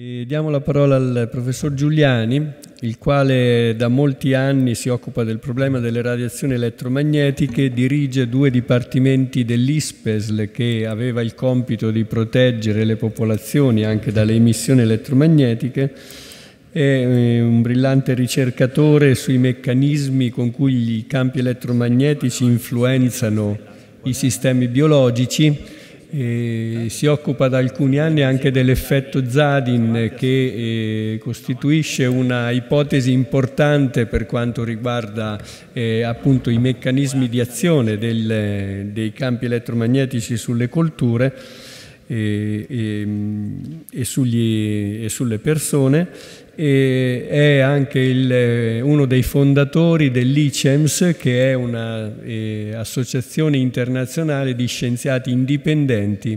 E diamo la parola al professor Giuliani, il quale da molti anni si occupa del problema delle radiazioni elettromagnetiche, dirige due dipartimenti dell'ISPESL che aveva il compito di proteggere le popolazioni anche dalle emissioni elettromagnetiche è eh, un brillante ricercatore sui meccanismi con cui i campi elettromagnetici influenzano i sistemi biologici e si occupa da alcuni anni anche dell'effetto Zadin che eh, costituisce una ipotesi importante per quanto riguarda eh, appunto, i meccanismi di azione del, dei campi elettromagnetici sulle colture e, eh, e, ehm, e, sugli, e sulle persone è anche il, eh, uno dei fondatori dell'ICEMS, che è un'associazione eh, internazionale di scienziati indipendenti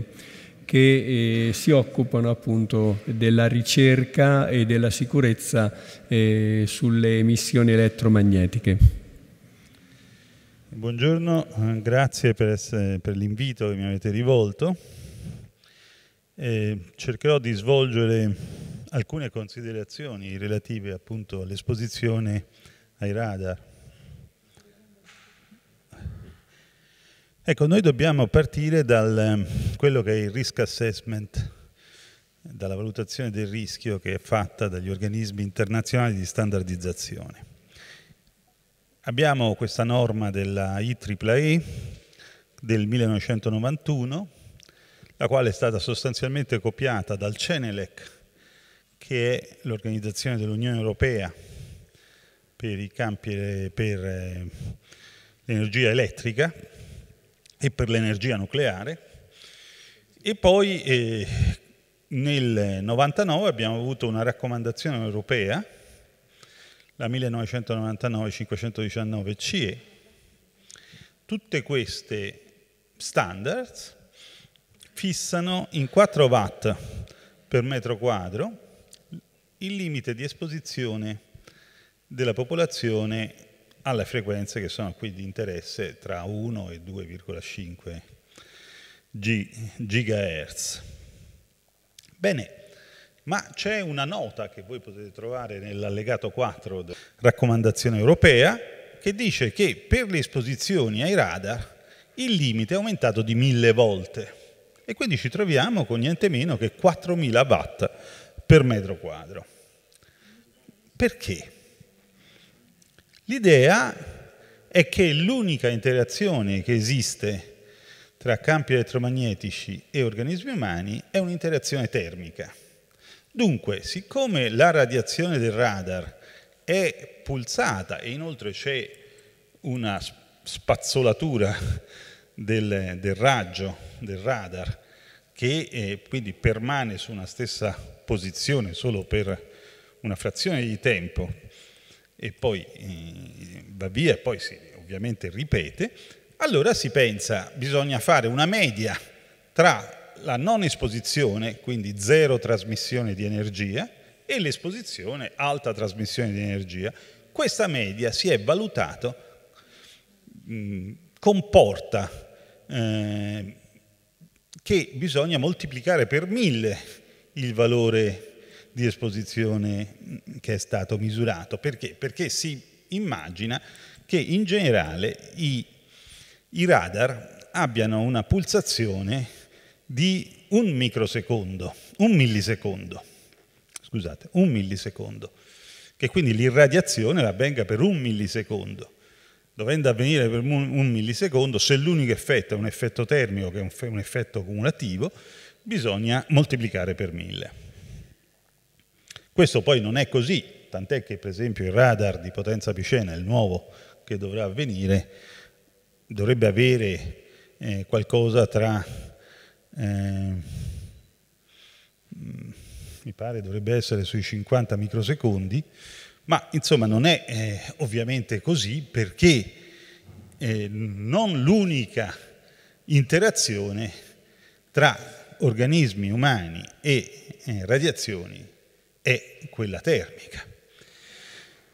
che eh, si occupano appunto della ricerca e della sicurezza eh, sulle emissioni elettromagnetiche. Buongiorno, grazie per, per l'invito che mi avete rivolto. Eh, cercherò di svolgere alcune considerazioni relative appunto all'esposizione ai radar. Ecco, noi dobbiamo partire da ehm, quello che è il risk assessment, dalla valutazione del rischio che è fatta dagli organismi internazionali di standardizzazione. Abbiamo questa norma della IEEE del 1991, la quale è stata sostanzialmente copiata dal Cenelec che è l'organizzazione dell'Unione Europea per i campi per eh, l'energia elettrica e per l'energia nucleare e poi eh, nel 99 abbiamo avuto una raccomandazione europea la 1999 519 CE tutte queste standards fissano in 4 watt per metro quadro il limite di esposizione della popolazione alle frequenze che sono qui di interesse tra 1 e 2,5 GHz. Bene, ma c'è una nota che voi potete trovare nell'allegato 4 della raccomandazione europea che dice che per le esposizioni ai radar il limite è aumentato di mille volte e quindi ci troviamo con niente meno che 4000 watt per metro quadro. Perché? L'idea è che l'unica interazione che esiste tra campi elettromagnetici e organismi umani è un'interazione termica. Dunque, siccome la radiazione del radar è pulsata e inoltre c'è una spazzolatura del, del, raggio del radar che eh, quindi permane su una stessa posizione solo per una frazione di tempo e poi eh, va via e poi si, ovviamente ripete, allora si pensa bisogna fare una media tra la non esposizione, quindi zero trasmissione di energia, e l'esposizione, alta trasmissione di energia. Questa media si è valutato, mh, mm, comporta eh, che bisogna moltiplicare per mille il valore di esposizione mm, che è stato misurato. Perché? Perché si immagina che in generale i, i radar abbiano una pulsazione di un microsecondo, un millisecondo, scusate, un millisecondo, che quindi l'irradiazione avvenga per un millisecondo. Dovendo avvenire per un millisecondo, se l'unico effetto è un effetto termico, che è un, effetto cumulativo, bisogna moltiplicare per mille. Questo poi non è così, tant'è che per esempio il radar di potenza più il nuovo che dovrà avvenire, dovrebbe avere eh, qualcosa tra, eh, mi pare dovrebbe essere sui 50 microsecondi, ma insomma non è eh, ovviamente così perché eh, non l'unica interazione tra organismi umani e eh, radiazioni è quella termica.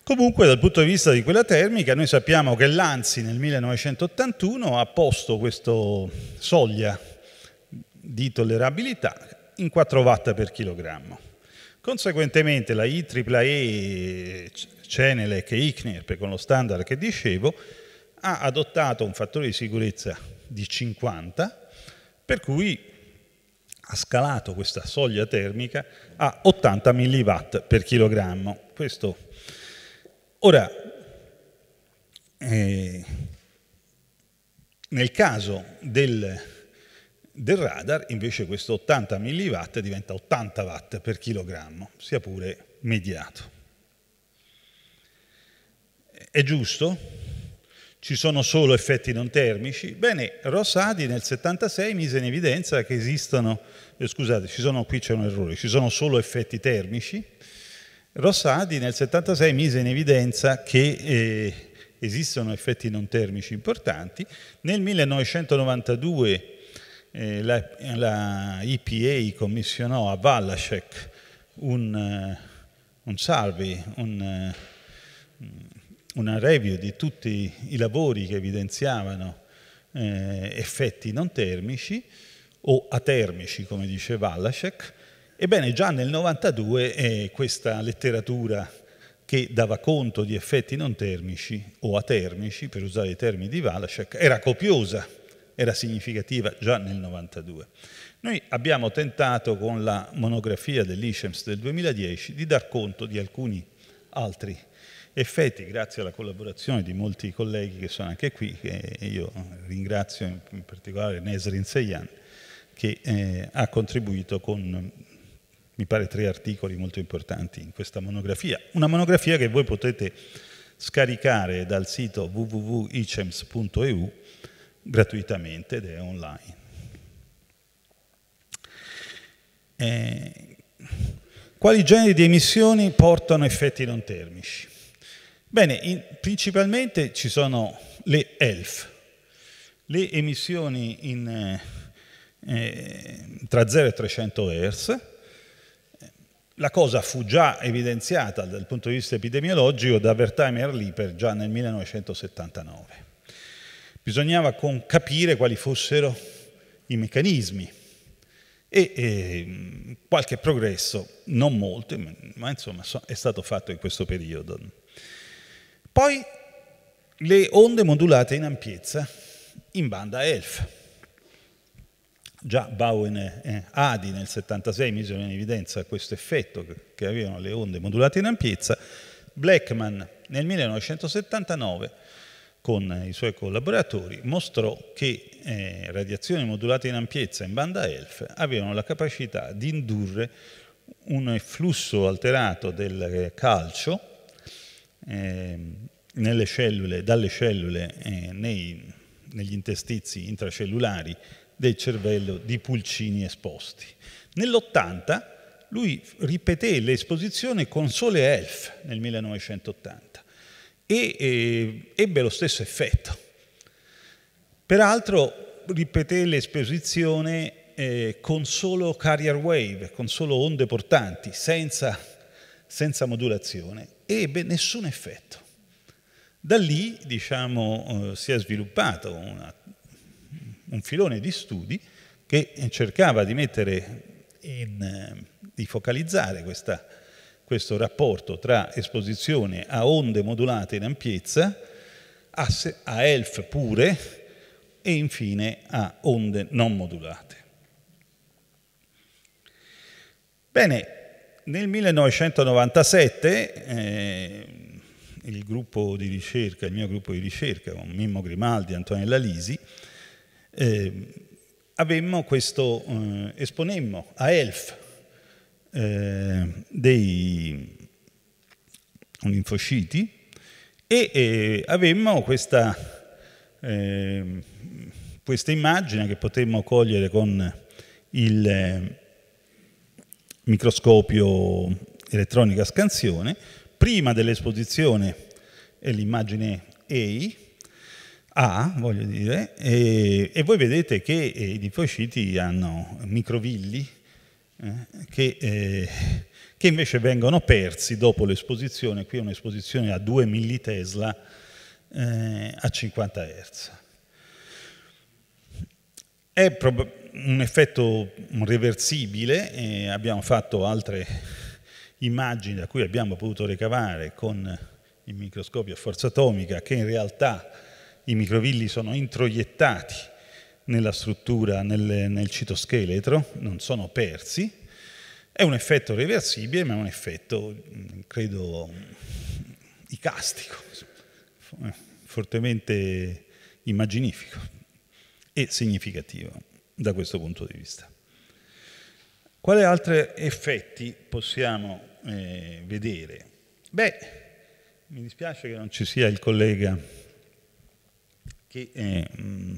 Comunque dal punto di vista di quella termica noi sappiamo che l'ANSI nel 1981 ha posto questa soglia di tollerabilità in 4 watt per chilogrammo. Conseguentemente la IEEE, Cenelec e ICNIRP con lo standard che dicevo ha adottato un fattore di sicurezza di 50 per cui ha scalato questa soglia termica a 80 mW per chilogrammo. Questo. Ora, eh, nel caso del, del, radar, invece questo 80 mW diventa 80 watt per chilogrammo, sia pure mediato. È giusto ci sono solo effetti non termici. Bene, Rossadi nel 76 mise in evidenza che esistono, eh, scusate, sono, qui c'è un errore, ci sono solo effetti termici. Rossadi nel 76 mise in evidenza che eh, esistono effetti non termici importanti. Nel 1992 eh, la, la EPA commissionò a Valashek un, eh, un survey, un, eh, una review di tutti i lavori che evidenziavano eh, effetti non termici o atermici, come dice Wallacek, ebbene già nel 92 eh, questa letteratura che dava conto di effetti non termici o atermici, per usare i termini di Wallacek, era copiosa, era significativa già nel 92. Noi abbiamo tentato con la monografia dell'ICEMS del 2010 di dar conto di alcuni altri effetti effetti, grazie alla collaborazione di molti colleghi che sono anche qui, e io ringrazio in particolare Nesrin Seian, che eh, ha contribuito con, mi pare, tre articoli molto importanti in questa monografia. Una monografia che voi potete scaricare dal sito www.icems.eu gratuitamente ed è online. Eh, quali generi di emissioni portano effetti non termici? Bene, in, principalmente ci sono le ELF, le emissioni in, eh, eh tra 0 e 300 Hz. La cosa fu già evidenziata dal punto di vista epidemiologico da Wertheimer Lieper già nel 1979. Bisognava capire quali fossero i meccanismi e eh, qualche progresso, non molto, ma insomma è stato fatto in questo periodo. Poi le onde modulate in ampiezza in banda ELF. Già Bowen e Adi nel 76 misero in evidenza questo effetto che avevano le onde modulate in ampiezza. Blackman nel 1979 con i suoi collaboratori mostrò che eh, radiazioni modulate in ampiezza in banda ELF avevano la capacità di indurre un flusso alterato del calcio eh, cellule, dalle cellule eh, nei, negli interstizi intracellulari del cervello di pulcini esposti. Nell'80 lui ripeté l'esposizione con Sole Elf nel 1980 e eh, ebbe lo stesso effetto. Peraltro ripeté l'esposizione eh, con solo carrier wave, con solo onde portanti, senza, senza modulazione, ebbe nessun effetto. Da lì diciamo, eh, si è sviluppato una, un filone di studi che cercava di, in, eh, di focalizzare questa, questo rapporto tra esposizione a onde modulate in ampiezza, a, a ELF pure e infine a onde non modulate. Bene, nel 1997 eh, il gruppo di ricerca, il mio gruppo di ricerca, con Mimmo Grimaldi e Antonella Lisi, eh, avemmo questo, eh, esponemmo a ELF eh, dei linfociti e eh, avemmo questa, eh, questa, immagine che potemmo cogliere con il microscopio elettronico a scansione, prima dell'esposizione è l'immagine EI, A, voglio dire, e, e voi vedete che eh, i linfociti hanno microvilli eh, che, eh, che, invece vengono persi dopo l'esposizione, qui è un'esposizione a 2 millitesla eh, a 50 Hz. È prob- un effetto reversibile, eh, abbiamo fatto altre immagini da cui abbiamo potuto ricavare con il microscopio a forza atomica che in realtà i microvilli sono introiettati nella struttura, nel, nel citoscheletro, non sono persi. È un effetto reversibile, ma è un effetto, mm, credo, icastico, fortemente immaginifico e significativo da questo punto di vista. Quali altri effetti possiamo eh, vedere? Beh, mi dispiace che non ci sia il collega che eh, mm,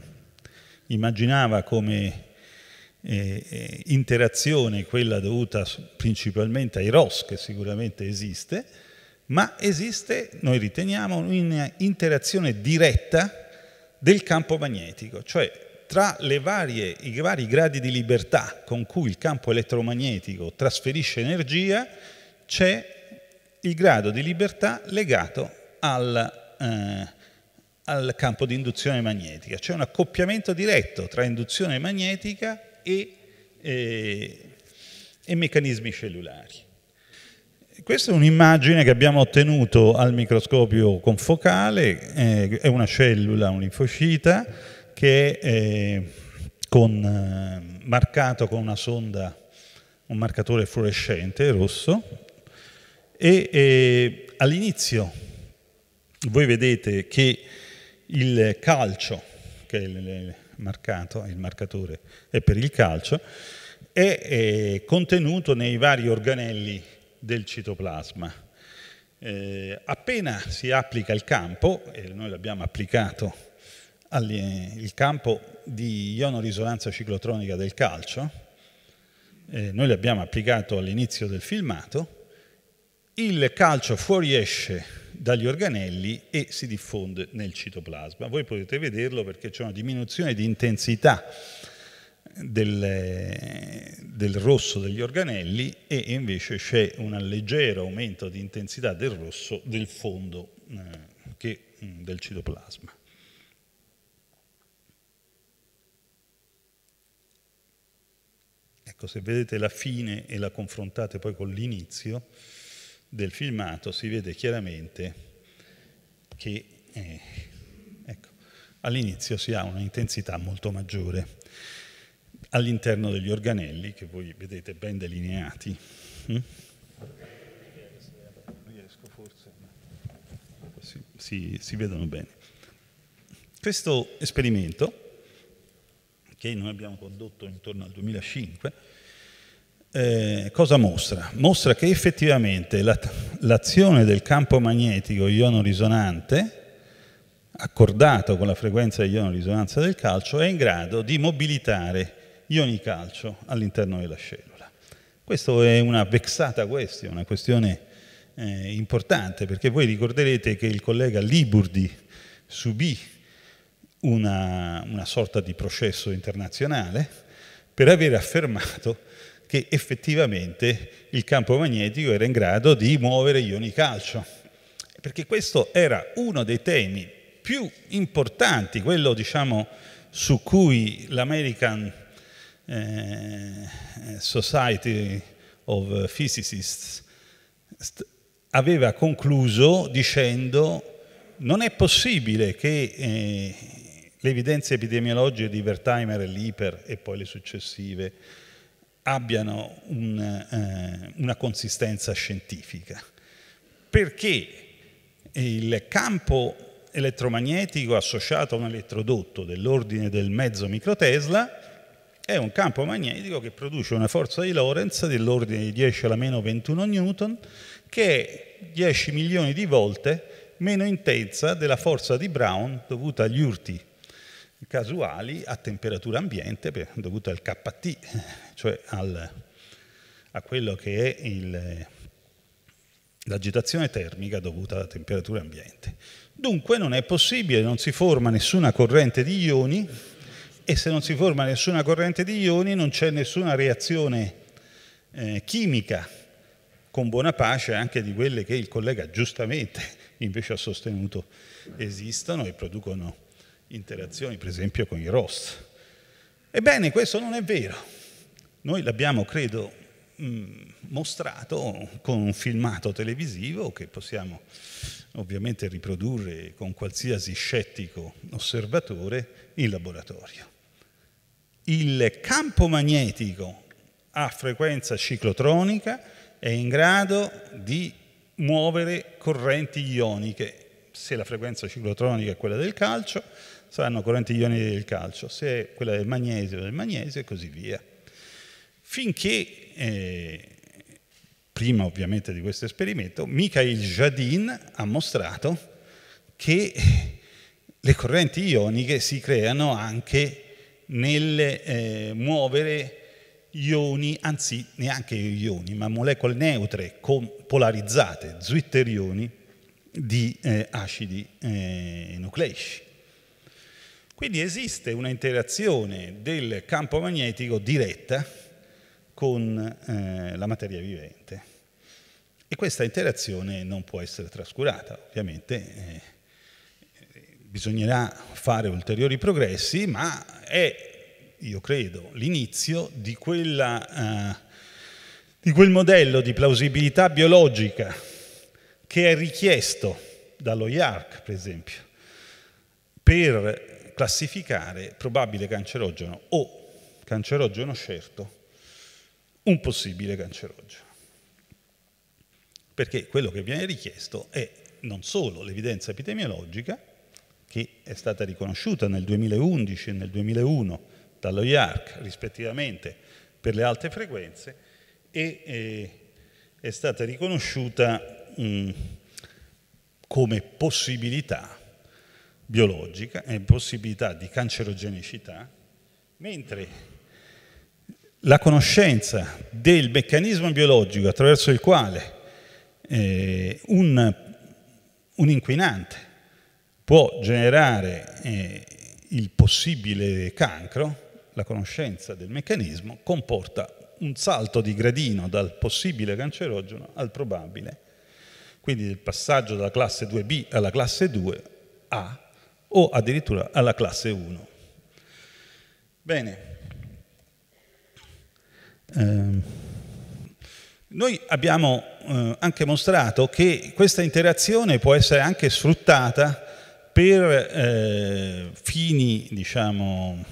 immaginava come eh, eh, interazione quella dovuta principalmente ai ROS, che sicuramente esiste, ma esiste, noi riteniamo, un'interazione diretta del campo magnetico, cioè tra varie, i vari gradi di libertà con cui il campo elettromagnetico trasferisce energia c'è il grado di libertà legato al, eh, al campo di induzione magnetica. C'è un accoppiamento diretto tra induzione magnetica e, eh, e meccanismi cellulari. Questa è un'immagine che abbiamo ottenuto al microscopio confocale, eh, è una cellula, un linfocita, che è eh, con, eh, marcato con una sonda, un marcatore fluorescente rosso e, e all'inizio voi vedete che il calcio, che è il, marcato, il marcatore è per il calcio, è, è contenuto nei vari organelli del citoplasma. Eh, appena si applica il campo, e noi l'abbiamo applicato il campo di ionorisonanza ciclotronica del calcio, eh, noi l'abbiamo applicato all'inizio del filmato, il calcio fuoriesce dagli organelli e si diffonde nel citoplasma. Voi potete vederlo perché c'è una diminuzione di intensità del, del, rosso degli organelli e invece c'è un leggero aumento di intensità del rosso del fondo eh, che, mm, del citoplasma. Ecco, se vedete la fine e la confrontate poi con l'inizio del filmato, si vede chiaramente che eh, ecco, all'inizio si ha un'intensità molto maggiore all'interno degli organelli che voi vedete ben delineati. Mm? si, si vedono bene. Questo esperimento che noi abbiamo condotto intorno al 2005, eh, cosa mostra? Mostra che effettivamente l'azione del campo magnetico iono risonante, accordato con la frequenza di iono risonanza del calcio, è in grado di mobilitare ioni calcio all'interno della cellula. Questa è una vexata questione, una questione eh, importante, perché voi ricorderete che il collega Liburdi subì una, una sorta di processo internazionale per aver affermato che effettivamente il campo magnetico era in grado di muovere ioni calcio, perché questo era uno dei temi più importanti, quello diciamo, su cui l'American eh, Society of Physicists aveva concluso dicendo non è possibile che eh, le evidenze epidemiologiche di Vertheimer e l'Iper e poi le successive abbiano un, eh, una consistenza scientifica. Perché il campo elettromagnetico associato a un elettrodotto dell'ordine del mezzo microtesla è un campo magnetico che produce una forza di Lorentz dell'ordine di 10 alla meno 21 newton che è 10 milioni di volte meno intensa della forza di Brown dovuta agli urti casuali a temperatura ambiente dovuta al KT, cioè al, a quello che è l'agitazione termica dovuta alla temperatura ambiente. Dunque non è possibile, non si forma nessuna corrente di ioni e se non si forma nessuna corrente di ioni non c'è nessuna reazione eh, chimica con buona pace anche di quelle che il collega giustamente invece ha sostenuto esistono e producono interazioni, per esempio, con i ROS. Ebbene, questo non è vero. Noi l'abbiamo, credo, mm, mostrato con un filmato televisivo che possiamo ovviamente riprodurre con qualsiasi scettico osservatore in laboratorio. Il campo magnetico a frequenza ciclotronica è in grado di muovere correnti ioniche, se la frequenza ciclotronica è quella del calcio, saranno correnti ionica del calcio, se quella del magnesio del magnesio e così via. Finché, eh, prima ovviamente di questo esperimento, Michael Jadin ha mostrato che eh, le correnti ioniche si creano anche nel eh, muovere ioni, anzi neanche ioni, ma molecole neutre polarizzate, zwitterioni, di eh, acidi eh, nucleici. Quindi esiste una interazione del campo magnetico diretta con eh, la materia vivente e questa interazione non può essere trascurata, ovviamente. Eh, bisognerà fare ulteriori progressi, ma è, io credo, l'inizio di, eh, di, quel modello di plausibilità biologica che è richiesto dallo IARC, per esempio, per classificare probabile cancerogeno o cancerogeno certo un possibile cancerogeno. Perché quello che viene richiesto è non solo l'evidenza epidemiologica, che è stata riconosciuta nel 2011 e nel 2001 dallo IARC rispettivamente per le alte frequenze e eh, è stata riconosciuta mh, mm, come possibilità biologica e possibilità di cancerogenicità, mentre la conoscenza del meccanismo biologico attraverso il quale eh, un, un, inquinante può generare eh, il possibile cancro, la conoscenza del meccanismo comporta un salto di gradino dal possibile cancerogeno al probabile, quindi il passaggio dalla classe 2B alla classe 2A o addirittura alla classe 1. Bene. Eh, noi abbiamo eh, anche mostrato che questa interazione può essere anche sfruttata per eh, fini, diciamo,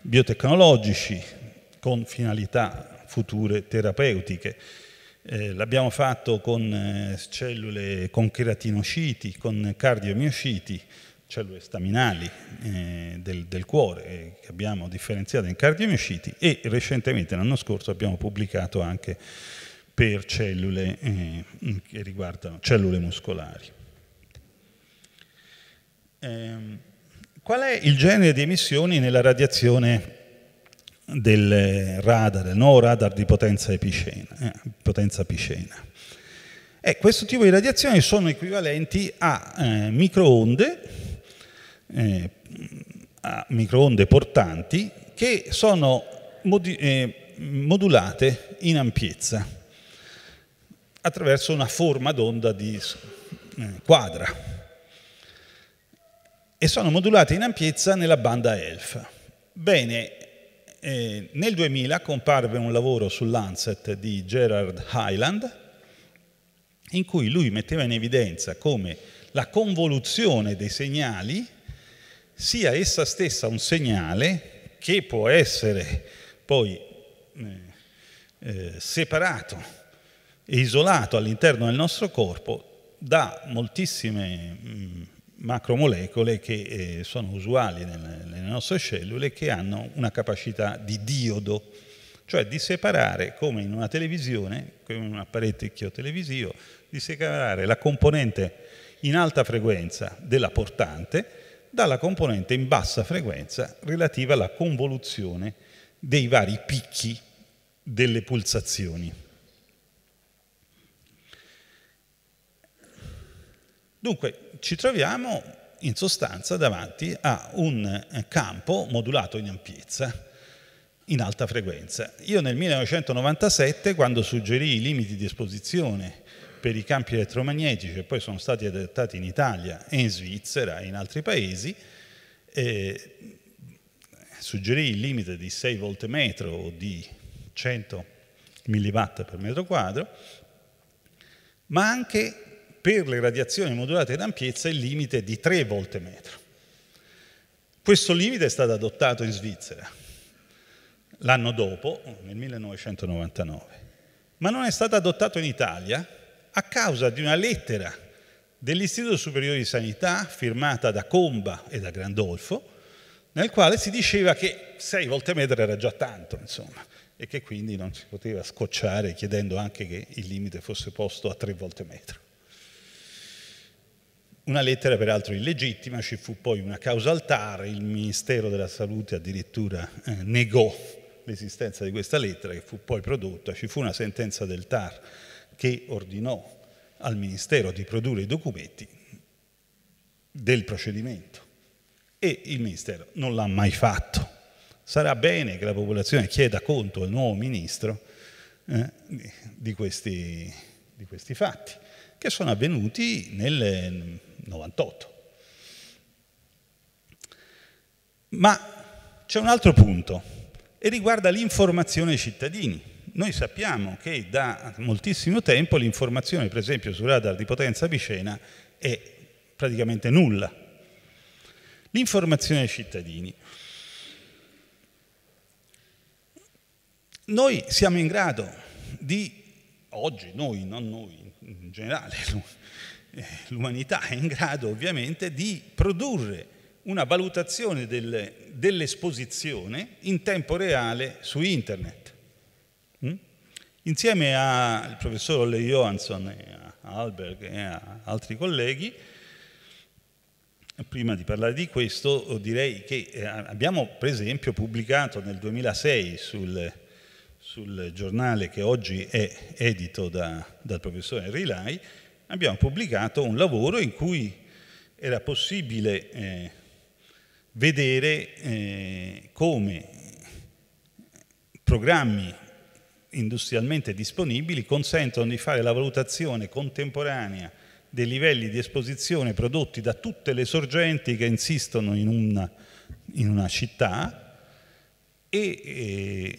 biotecnologici con finalità future terapeutiche. Eh, l'abbiamo fatto con eh, cellule, con cheratinociti, con cardiomiociti, cellule staminali eh, del, del, cuore eh, che abbiamo differenziato in cardiomiociti e recentemente l'anno scorso abbiamo pubblicato anche per cellule eh, che riguardano cellule muscolari. Ehm, qual è il genere di emissioni nella radiazione del radar, del nuovo radar di potenza epicena? Eh, potenza epicena? Eh, questo tipo di radiazioni sono equivalenti a eh, microonde eh, a microonde portanti che sono modi- eh, modulate in ampiezza attraverso una forma d'onda di eh, quadra e sono modulate in ampiezza nella banda ELF. Bene, eh, nel 2000 comparve un lavoro sull'Anset di Gerard Highland in cui lui metteva in evidenza come la convoluzione dei segnali sia essa stessa un segnale che può essere poi eh, eh separato e isolato all'interno del nostro corpo da moltissime mh, mm, macromolecole che eh, sono usuali nel, nelle nostre cellule che hanno una capacità di diodo, cioè di separare, come in una televisione, come in un apparecchio televisivo, di separare la componente in alta frequenza della portante dalla componente in bassa frequenza relativa alla convoluzione dei vari picchi delle pulsazioni. Dunque ci troviamo in sostanza davanti a un campo modulato in ampiezza in alta frequenza. Io nel 1997, quando suggerì i limiti di esposizione per i campi elettromagnetici che poi sono stati adattati in Italia e in Svizzera e in altri paesi, eh, suggerì il limite di 6 volte metro o di 100 mW per metro quadro, ma anche per le radiazioni modulate in ampiezza il limite di 3 volte metro. Questo limite è stato adottato in Svizzera l'anno dopo, nel 1999, ma non è stato adottato in Italia a causa di una lettera dell'Istituto Superiore di Sanità firmata da Comba e da Grandolfo, nel quale si diceva che sei volte metro era già tanto, insomma, e che quindi non si poteva scocciare chiedendo anche che il limite fosse posto a tre volte metro. Una lettera peraltro illegittima, ci fu poi una causa al TAR, il Ministero della Salute addirittura eh, negò l'esistenza di questa lettera che fu poi prodotta, ci fu una sentenza del TAR che ordinò al Ministero di produrre i documenti del procedimento e il Ministero non l'ha mai fatto. Sarà bene che la popolazione chieda conto al nuovo Ministro eh, di, questi, di questi fatti, che sono avvenuti nel 98. Ma c'è un altro punto e riguarda l'informazione ai cittadini. Noi sappiamo che da moltissimo tempo l'informazione, per esempio, su radar di potenza vicena è praticamente nulla. L'informazione ai cittadini. Noi siamo in grado di, oggi noi, non noi in generale, l'umanità è in grado ovviamente di produrre una valutazione dell'esposizione in tempo reale su internet. Mm? Insieme al professor Ole Johansson, e a Alberg e a altri colleghi, prima di parlare di questo direi che eh, abbiamo per esempio pubblicato nel 2006 sul, sul giornale che oggi è edito da, dal professore Lai, abbiamo pubblicato un lavoro in cui era possibile eh, vedere eh, come programmi industrialmente disponibili consentono di fare la valutazione contemporanea dei livelli di esposizione prodotti da tutte le sorgenti che insistono in una, in una città e eh,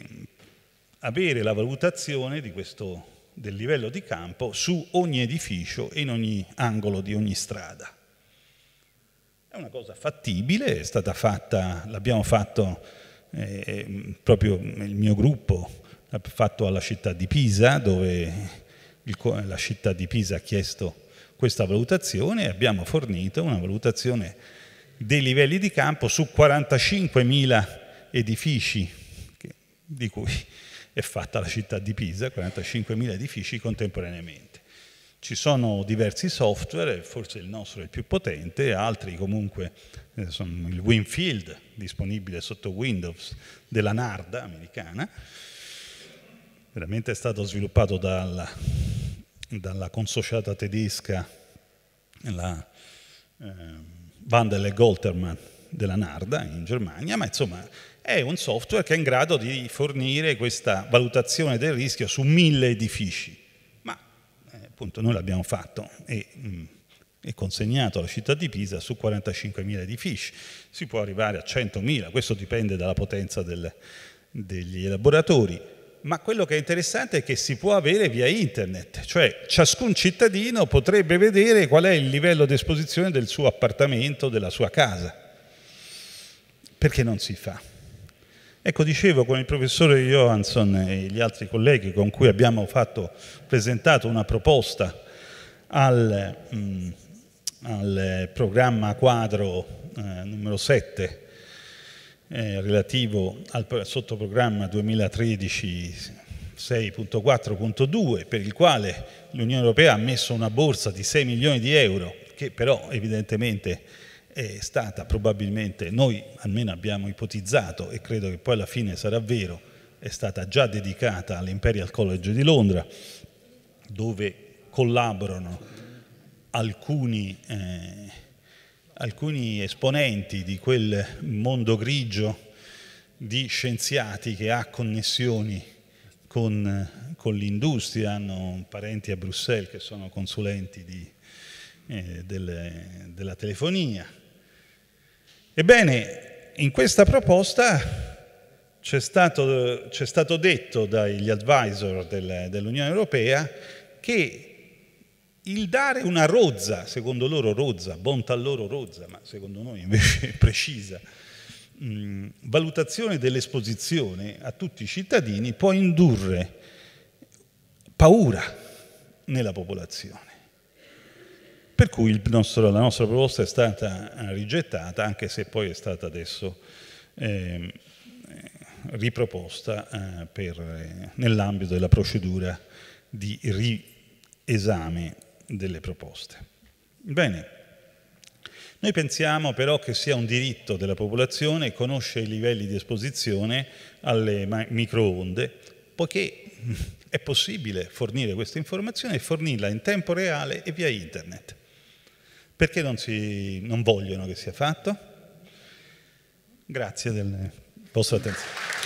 avere la valutazione questo, del livello di campo su ogni edificio e in ogni angolo di ogni strada. È una cosa fattibile, è stata fatta, l'abbiamo fatto eh, eh proprio il mio gruppo fatto alla città di Pisa, dove il, la città di Pisa ha chiesto questa valutazione e abbiamo fornito una valutazione dei livelli di campo su 45.000 edifici di cui è fatta la città di Pisa, 45.000 edifici contemporaneamente. Ci sono diversi software, forse il nostro è il più potente, altri comunque, eh, sono il Winfield, disponibile sotto Windows, della Narda americana, veramente è stato sviluppato dalla, dalla consociata tedesca la eh, Vandel e Goltermann della Narda in Germania, ma insomma è un software che è in grado di fornire questa valutazione del rischio su mille edifici. Ma eh, appunto noi l'abbiamo fatto e mh, mm, è consegnato alla città di Pisa su 45.000 edifici, si può arrivare a 100.000, questo dipende dalla potenza del, degli elaboratori, ma quello che è interessante è che si può avere via internet, cioè ciascun cittadino potrebbe vedere qual è il livello di esposizione del suo appartamento, della sua casa. Perché non si fa? Ecco, dicevo con il professore Johansson e gli altri colleghi con cui abbiamo fatto, presentato una proposta al, mh, mm, al programma quadro eh, numero 7 eh, relativo al sottoprogramma 2013 6.4.2 per il quale l'Unione Europea ha messo una borsa di 6 milioni di euro che però evidentemente è stata probabilmente, noi almeno abbiamo ipotizzato e credo che poi alla fine sarà vero, è stata già dedicata all'Imperial College di Londra dove collaborano alcuni eh, alcuni esponenti di quel mondo grigio di scienziati che ha connessioni con, con l'industria, hanno parenti a Bruxelles che sono consulenti di, eh, delle, della telefonia. Ebbene, in questa proposta c'è stato, stato, detto dagli advisor del, dell'Unione Europea che il dare una rozza, secondo loro rozza, bontà loro rozza, ma secondo noi invece precisa, mh, mm, valutazione dell'esposizione a tutti i cittadini può indurre paura nella popolazione. Per cui nostro, la nostra proposta è stata eh, rigettata, anche se poi è stata adesso ehm, eh, riproposta eh, eh, nell'ambito della procedura di riesame delle proposte. Bene, noi pensiamo però che sia un diritto della popolazione conoscere i livelli di esposizione alle microonde, poiché è possibile fornire questa informazione e fornirla in tempo reale e via internet. Perché non, si, non vogliono che sia fatto? Grazie della vostra attenzione.